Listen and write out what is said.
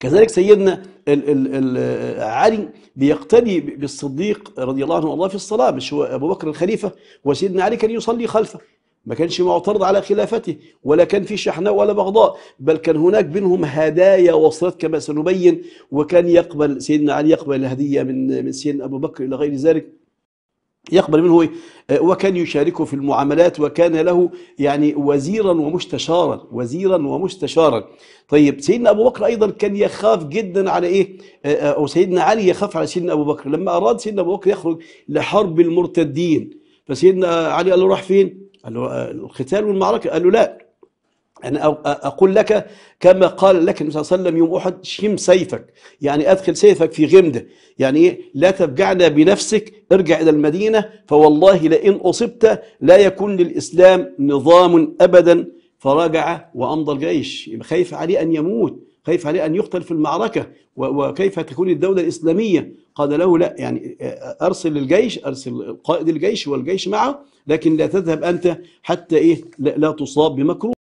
كذلك سيدنا علي بيقتدي بالصديق رضي الله عنه الله في الصلاة مش هو أبو بكر الخليفة وسيدنا علي كان يصلي خلفه ما كانش معترض على خلافته ولا كان في شحناء ولا بغضاء بل كان هناك بينهم هدايا وصلت كما سنبين وكان يقبل سيدنا علي يقبل الهدية من من سيدنا أبو بكر إلى غير ذلك يقبل منه إيه؟ آه، وكان يشاركه في المعاملات وكان له يعني وزيرا ومستشارا وزيرا ومستشارا طيب سيدنا ابو بكر ايضا كان يخاف جدا على ايه آه، آه، او سيدنا علي يخاف على سيدنا ابو بكر لما اراد سيدنا ابو بكر يخرج لحرب المرتدين فسيدنا علي قال له راح فين قال له القتال والمعركه قال له لا أنا أقول لك كما قال لك النبي صلى الله عليه وسلم يوم أحد شم سيفك يعني أدخل سيفك في غمدة يعني إيه لا تفجعنا بنفسك ارجع إلى المدينة فوالله لئن أصبت لا يكون للإسلام نظام أبدا فرجع وأمضى الجيش خايف عليه أن يموت خايف عليه أن يقتل في المعركة وكيف تكون الدولة الإسلامية قال له لا يعني أرسل الجيش أرسل قائد الجيش والجيش معه لكن لا تذهب أنت حتى إيه لا تصاب بمكروه